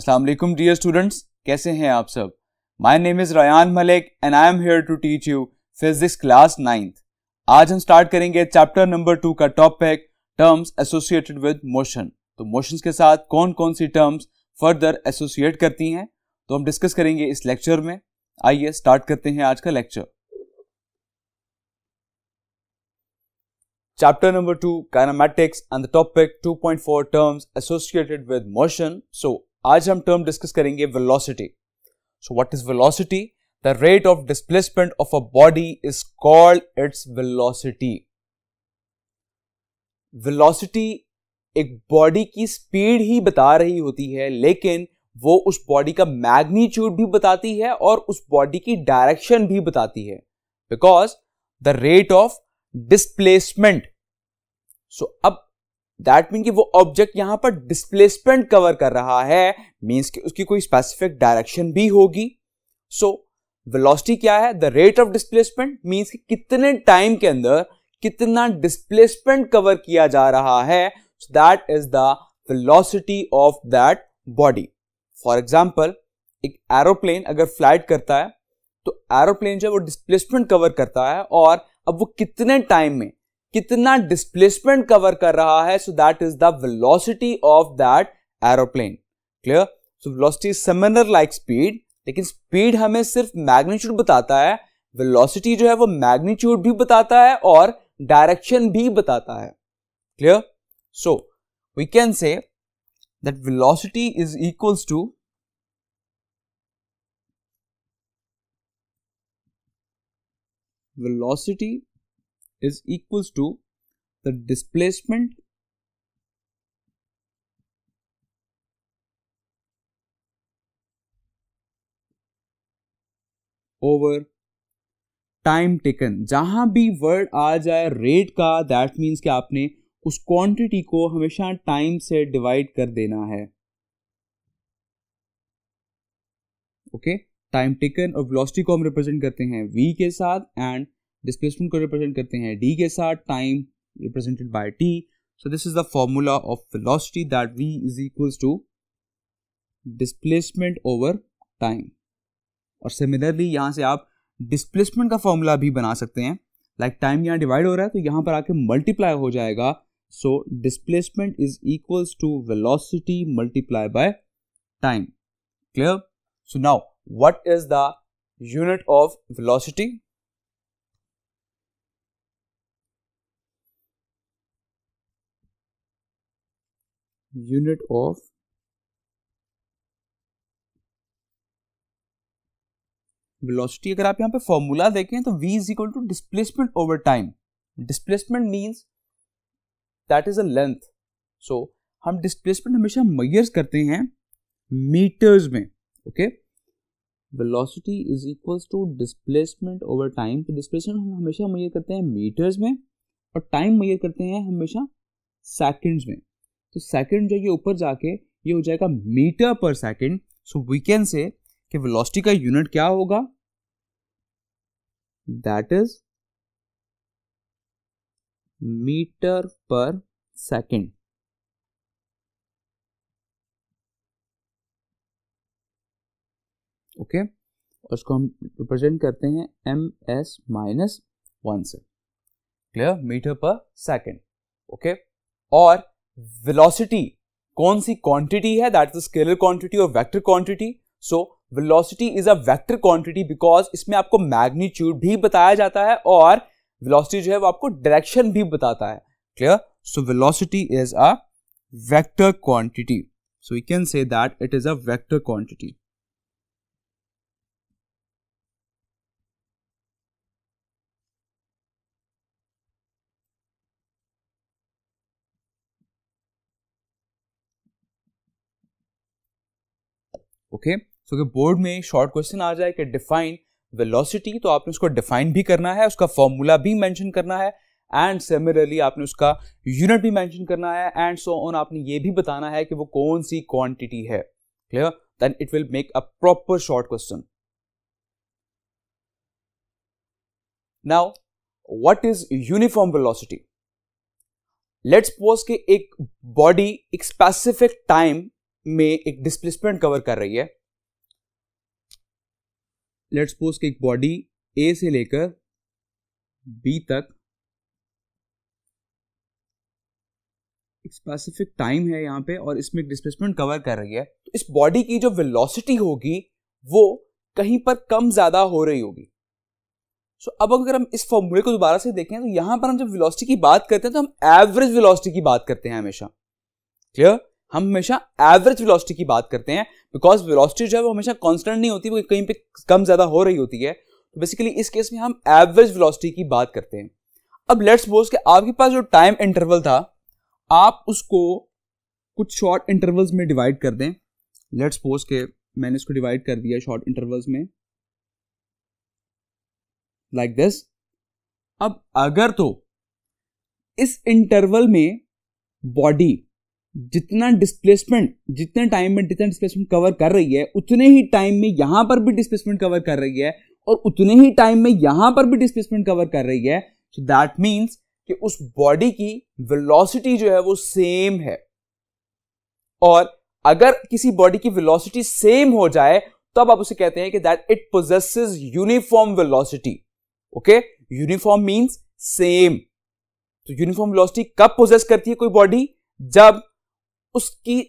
Aslam dear students कैसे हैं आप सब my name is Ryan Malik and I am here to teach you physics class ninth आज हम स्टार्ट करेंगे चैप्टर नंबर टू का topic terms associated with motion तो मोशंस के साथ कौन कौन सी टर्म्स फर्दर एसोसिएट करती हैं तो हम डिस्कस करेंगे इस लेक्चर में आइए स्टार्ट करते हैं आज का lecture chapter number 2 kinematics and the topic 2.4 terms associated with motion so आज हम टर्म डिस्कस करेंगे velocity so what is velocity the rate of displacement of a body is called its velocity velocity एक body की speed ही बता रही होती है लेकिन वो उस बॉडी का मैग्नीट्यूड भी बताती है और उस बॉडी की डायरेक्शन भी बताती है because the rate of displacement so अब दैट मीन कि वो ऑब्जेक्ट यहां पर डिस्प्लेसमेंट कवर कर रहा है मीन्स कि उसकी कोई स्पेसिफिक डायरेक्शन भी होगी सो so, वेलोसिटी क्या है the rate of displacement means कि कितने टाइम के अंदर कितना डिस्प्लेसमेंट कवर किया जा रहा है that is the velocity of that body for example एक एरोप्लेन अगर फ्लाइट करता है तो एरोप्लेन जो है वो डिस्प्लेसमेंट कवर करता है और अब वो कितने टाइम में कितना डिस्प्लेसमेंट कवर कर रहा है so that is the velocity of that aeroplane clear so velocity similar like speed लेकिन स्पीड हमें सिर्फ मैग्नीट्यूड बताता है वेलोसिटी जो है वो मैग्नीट्यूड भी बताता है और डायरेक्शन भी बताता है clear so we can say that velocity is equals to velocity is equals to the displacement over time taken जहां भी वर्ड आ जाए रेट का दैट मीन्स कि आपने उस क्वांटिटी को हमेशा टाइम से डिवाइड कर देना है ओके टाइम टेकन और वेलोसिटी को हम रिप्रेजेंट करते हैं वी के साथ एंड डिस्प्लेसमेंट को रिप्रेजेंट करते हैं डी के साथ time represented by T so this is the formula of velocity that V is equals to displacement over time और सिमिलरली यहाँ से आप डिस्प्लेसमेंट का फॉर्मूला भी बना सकते हैं लाइक टाइम यहाँ डिवाइड हो रहा है तो यहाँ पर आके मल्टीप्लाई हो जाएगा so displacement is equals to velocity multiply by time clear so now what is the unit of velocity unit of velocity अगर आप यहां पे फॉर्मूला देखें तो v is equal to displacement over time displacement means that is a length so हम displacement हमेशा measures करते हैं मीटर्स में okay velocity is equal to displacement over time तो डिस्प्लेसमेंट हम हमेशा मैयर करते हैं मीटर्स में और टाइम मैयर करते हैं हमेशा सेकेंड्स में तो सेकेंड ये ऊपर जाके ये हो जाएगा metre per second so we can से कि वेलोसिटी का यूनिट क्या होगा that is metre per second okay okay? और इसको हम रिप्रेजेंट करते हैं एम एस माइनस वन से clear metre per second okay और वेलोसिटी कौन सी क्वांटिटी है दैट इज स्केलर क्वांटिटी और vector quantity so velocity is a vector quantity because इसमें आपको मैग्नीट्यूड भी बताया जाता है और वेलोसिटी जो है वो आपको डायरेक्शन भी बताता है clear so velocity is a vector quantity so we can say that it is a vector quantity okay so कि बोर्ड में शॉर्ट क्वेश्चन आ जाए कि डिफाइन वेलोसिटी तो आपने उसको डिफाइन भी करना है उसका फॉर्मूला भी मैंशन करना है एंड सिमिलरली आपने उसका यूनिट भी मैंशन करना है एंड सो ऑन आपने ये भी बताना है कि वो कौन सी क्वांटिटी है clear then it will make a proper short question now what is uniform velocity let's suppose के एक बॉडी एक स्पेसिफिक टाइम में एक डिस्प्लेसमेंट कवर कर रही है लेट्स सपोज कि एक बॉडी ए से लेकर बी तक एक स्पेसिफिक टाइम है यहां पे और इसमें एक डिस्प्लेसमेंट कवर कर रही है तो इस बॉडी की जो वेलोसिटी होगी वो कहीं पर कम ज्यादा हो रही होगी सो so, अब अगर हम इस फॉर्मूले को दोबारा से देखें तो यहां पर हम जब वेलोसिटी की बात करते हैं तो हम एवरेज वेलोसिटी की बात करते हैं हमेशा क्लियर हम हमेशा एवरेज वेलोसिटी की बात करते हैं बिकॉज वेलोसिटी जो है वो हमेशा कांस्टेंट नहीं होती वो कहीं पे कम ज़्यादा हो रही होती है तो बेसिकली इस केस में हम एवरेज वेलोसिटी की बात करते हैं अब लेट्स सपोज के आपके पास जो टाइम इंटरवल था आप उसको कुछ शॉर्ट इंटरवल्स में डिवाइड कर दें लेट्स सपोज के मैंने इसको डिवाइड कर दिया शॉर्ट इंटरवल्स में लाइक like दिस अब अगर तो इस इंटरवल में बॉडी जितना डिस्प्लेसमेंट जितने टाइम में जितना डिस्प्लेसमेंट कवर कर रही है उतने ही टाइम में यहां पर भी डिस्प्लेसमेंट कवर कर रही है और उतने ही टाइम में यहां पर भी डिस्प्लेसमेंट कवर कर रही है सो दैट मीन्स कि उस बॉडी की वेलोसिटी जो है वो सेम है और अगर किसी बॉडी की वेलोसिटी सेम हो जाए तब आप उसे कहते हैं कि that it possesses uniform velocity okay uniform means same तो यूनिफॉर्म वेलोसिटी कब पोजेस करती है कोई बॉडी जब उसकी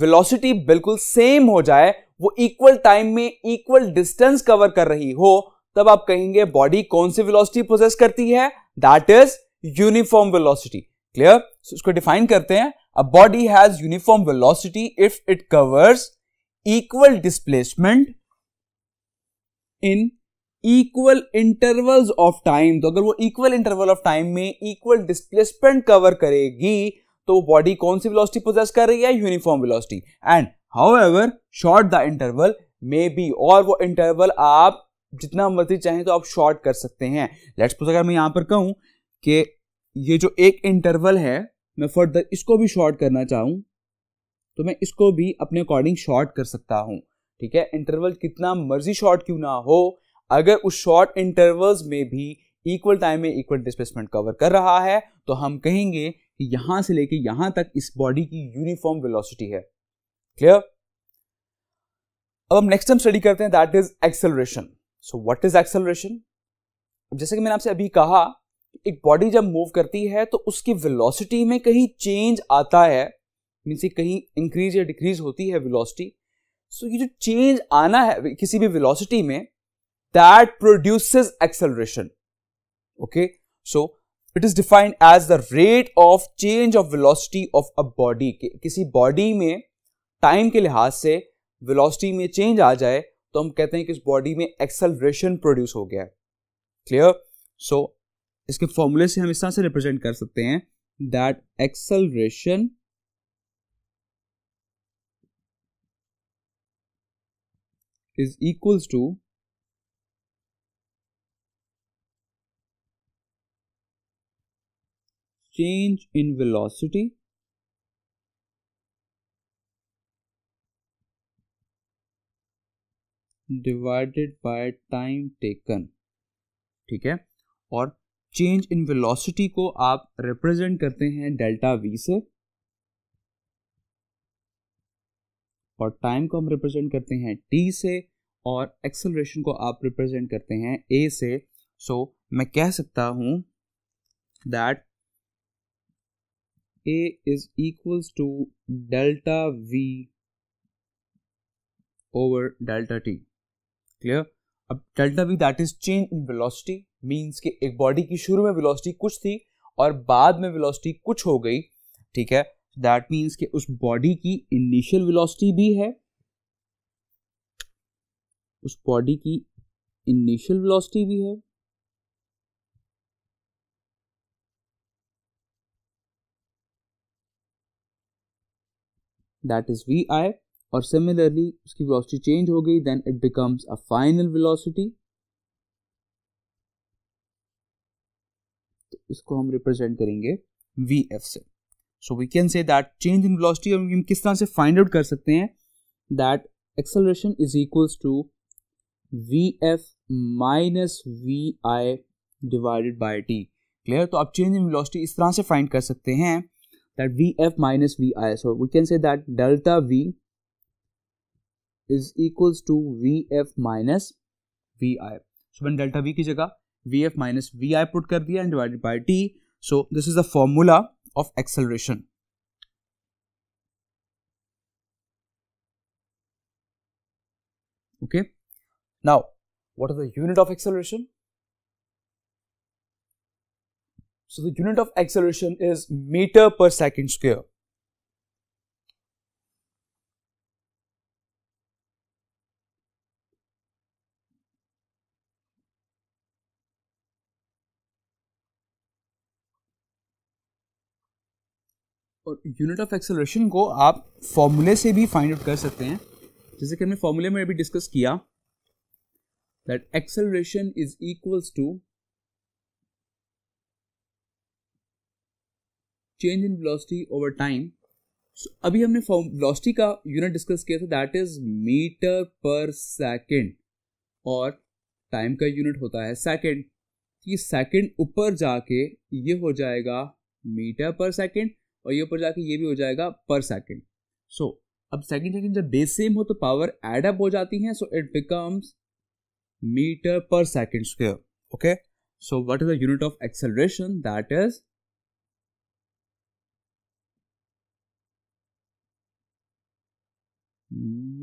वेलोसिटी बिल्कुल सेम हो जाए वो इक्वल टाइम में इक्वल डिस्टेंस कवर कर रही हो तब आप कहेंगे बॉडी कौन सी वेलोसिटी प्रोसेस करती है that is uniform velocity clear इसको डिफाइन करते हैं a body has uniform velocity if it covers equal displacement in equal intervals of time तो अगर वो इक्वल इंटरवल ऑफ टाइम में इक्वल डिस्प्लेसमेंट कवर करेगी तो बॉडी कौन सी वेलोसिटी प्रोजेस कर रही है uniform velocity and however short the interval may be और वो इंटरवल आप जितना मर्जी चाहें तो आप शॉर्ट कर सकते हैं लेट्स सपोज अगर मैं यहां पर कहूं कि ये जो एक इंटरवल है मैं फर्दर इसको भी शॉर्ट करना चाहूं तो मैं इसको भी अपने अकॉर्डिंग शॉर्ट कर सकता हूं ठीक है इंटरवल कितना मर्जी शॉर्ट क्यों ना हो अगर उस शॉर्ट इंटरवल्स में भी इक्वल टाइम में इक्वल डिस्प्लेसमेंट कवर कर रहा है तो हम कहेंगे कि यहां से लेके यहां तक इस बॉडी की यूनिफॉर्म वेलोसिटी है क्लियर अब हम नेक्स्ट टाइम स्टडी करते हैं that is acceleration so what is acceleration जैसे कि मैंने आपसे अभी कहा एक बॉडी जब मूव करती है तो उसकी वेलोसिटी में कहीं चेंज आता है मीनस कहीं इंक्रीज या डिक्रीज होती है वेलोसिटी सो so, ये जो चेंज आना है किसी भी वेलोसिटी में that produces acceleration okay so it is defined as the rate of change of velocity of a body किसी बॉडी में टाइम के लिहाज से वेलोसिटी में चेंज आ जाए तो हम कहते हैं कि इस बॉडी में एक्सेलरेशन प्रोड्यूस हो गया है क्लियर सो so, इसके फॉर्मूले से हम इस तरह से रिप्रेजेंट कर सकते हैं that acceleration is equals to change in velocity divided by time taken ठीक है और चेंज इन वेलोसिटी को आप रिप्रेजेंट करते हैं डेल्टा वी से और टाइम को हम रिप्रेजेंट करते हैं टी से और एक्सेलरेशन को आप रिप्रेजेंट करते हैं ए से सो so, मैं कह सकता हूं that A is equals to delta V over delta T. Clear? अब delta V that is change in velocity means कि एक बॉडी की शुरू में वेलोसिटी कुछ थी और बाद में वेलोसिटी कुछ हो गई ठीक है दैट मींस कि उस बॉडी की इनिशियल वेलोसिटी भी है उस बॉडी की इनिशियल वेलोसिटी भी है दैट इज़ वी आई और सिमिलरली उसकी वेलोसिटी चेंज हो गई then it becomes a final velocity तो इसको हम रिप्रेजेंट करेंगे वी एफ से so we can say that change in velocity हम किस तरह से फाइंड आउट कर सकते हैं that acceleration is equals to V F minus V I divided by T clear तो आप चेंज इन वेलोसिटी इस तरह से फाइंड कर सकते हैं that vf minus vi so we can say that delta v is equals to vf minus vi so when delta v ki jagah vf minus vi put kar diya and divided by t so this is the formula of acceleration okay now what is the unit of acceleration So the unit of acceleration is meter per second square. और unit of acceleration को आप फॉर्मूले से भी find out कर सकते हैं जैसे कि हमने फॉर्मूले में अभी डिस्कस किया that acceleration is equals to change in velocity over time अभी हमने वेलोसिटी का यूनिट डिस्कस किया था that is metre per second और टाइम का यूनिट होता है सेकंड कि सेकंड ऊपर जाके ये हो जाएगा मीटर पर सेकंड और ये ऊपर जाके ये भी हो जाएगा पर सेकंड सो अब सेकंड सेकंड जब बेस सेम हो तो पावर एड अप हो जाती है so it becomes metre per second square okay so what is the unit of acceleration that is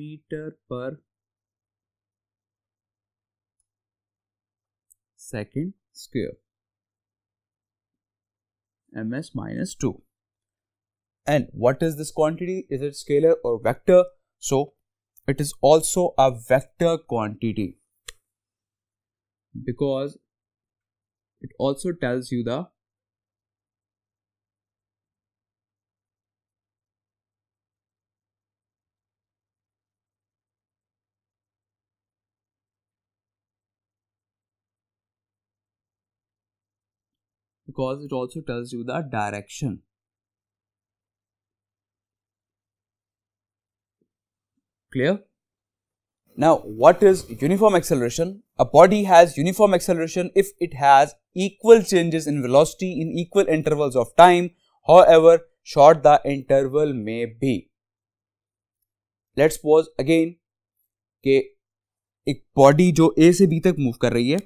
meter per second square ms minus 2 and what is this quantity is it scalar or vector so it is also a vector quantity because it also tells you the because it also tells you the direction. Clear? Now, what is uniform acceleration? A body has uniform acceleration if it has equal changes in velocity in equal intervals of time, however short the interval may be. Let's suppose again कि एक body जो ए से B तक move कर रही है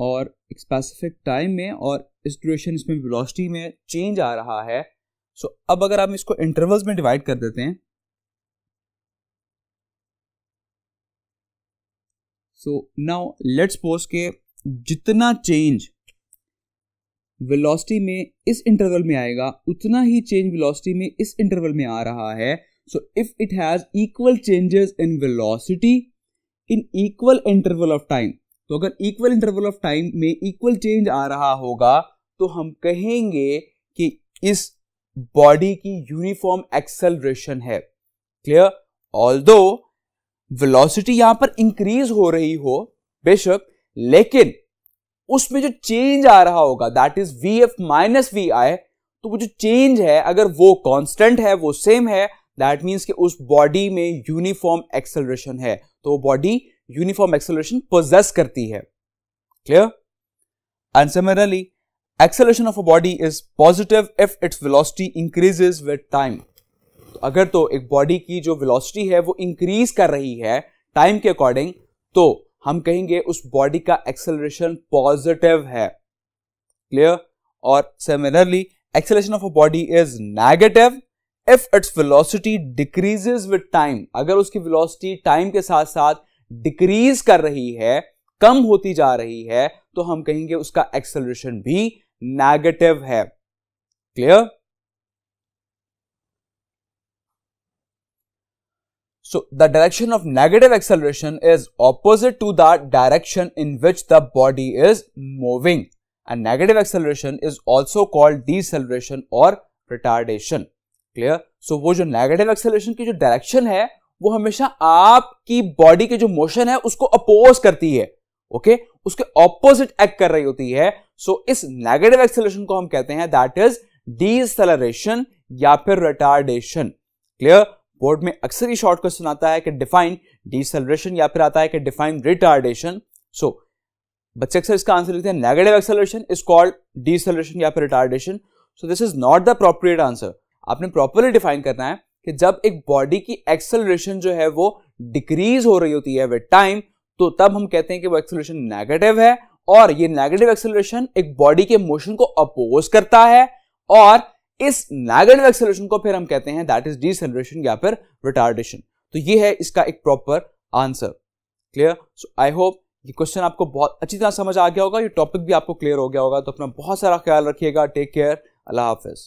और एक स्पेसिफिक टाइम में और इस ड्यूरेशन इसमें वेलोसिटी में चेंज आ रहा है सो so, अब अगर आप इसको इंटरवल्स में डिवाइड कर देते हैं सो नाउ लेट्स सपोज के जितना चेंज वेलोसिटी में इस इंटरवल में आएगा उतना ही चेंज वेलोसिटी में इस इंटरवल में आ रहा है so if it has equal changes in velocity in equal interval of time तो अगर इक्वल इंटरवल ऑफ टाइम में इक्वल चेंज आ रहा होगा तो हम कहेंगे कि इस बॉडी की यूनिफॉर्म एक्सेलरेशन है क्लियर ऑल दो वेलोसिटी यहां पर इंक्रीज हो रही हो बेशक लेकिन उसमें जो चेंज आ रहा होगा that is V F minus V I तो वो जो चेंज है अगर वो कांस्टेंट है वो सेम है दैट मीन्स कि उस बॉडी में यूनिफॉर्म एक्सेलरेशन है तो बॉडी यूनिफॉर्म एक्सेलरेशन पोजेस करती है clear and similarly acceleration of a body is positive if its velocity increases with time अगर तो एक बॉडी की जो वेलोसिटी है वो इंक्रीज कर रही है टाइम के अकॉर्डिंग तो हम कहेंगे उस बॉडी का एक्सेलरेशन पॉजिटिव है क्लियर और similarly acceleration of a body is negative if its velocity decreases with time अगर उसकी वेलोसिटी टाइम के साथ साथ डिक्रीज कर रही है कम होती जा रही है तो हम कहेंगे उसका एक्सेलरेशन भी नेगेटिव है clear so the direction of negative acceleration is opposite to the direction in which the body is moving and negative acceleration is also called deceleration और रिटार्डेशन क्लियर सो वो जो नेगेटिव एक्सेलरेशन की जो direction है वो हमेशा आपकी body के जो मोशन है उसको अपोज करती है ओके उसके ऑपोजिट एक्ट कर रही होती है सो so, इस नेगेटिव एक्सेलेशन को हम कहते हैं दैट इज डीसेलरेशन या फिर रिटार्डेशन क्लियर बोर्ड में अक्सर ही शॉर्ट क्वेश्चन आता है कि डिफाइन डीसेलरेशन या फिर आता है कि डिफाइन रिटार्डेशन सो बच्चे अक्सर इसका आंसर लिखते हैं negative acceleration is called deceleration या फिर retardation so this is not the appropriate answer आपने प्रॉपरली डिफाइन करना है कि जब एक बॉडी की एक्सेलरेशन जो है वो डिक्रीज हो रही होती है विद टाइम तो तब हम कहते हैं कि वो एक्सेलरेशन नेगेटिव है और ये नेगेटिव एक्सेलरेशन एक बॉडी के मोशन को अपोज करता है और इस नेगेटिव एक्सेलरेशन को फिर हम कहते हैं दैट इज डिसलरेशन या फिर रिटार्डेशन तो ये है इसका एक proper answer clear so I hope ये क्वेश्चन आपको बहुत अच्छी तरह समझ आ गया होगा ये टॉपिक भी आपको क्लियर हो गया होगा तो अपना बहुत सारा ख्याल रखिएगा टेक केयर अल्लाह हाफिज़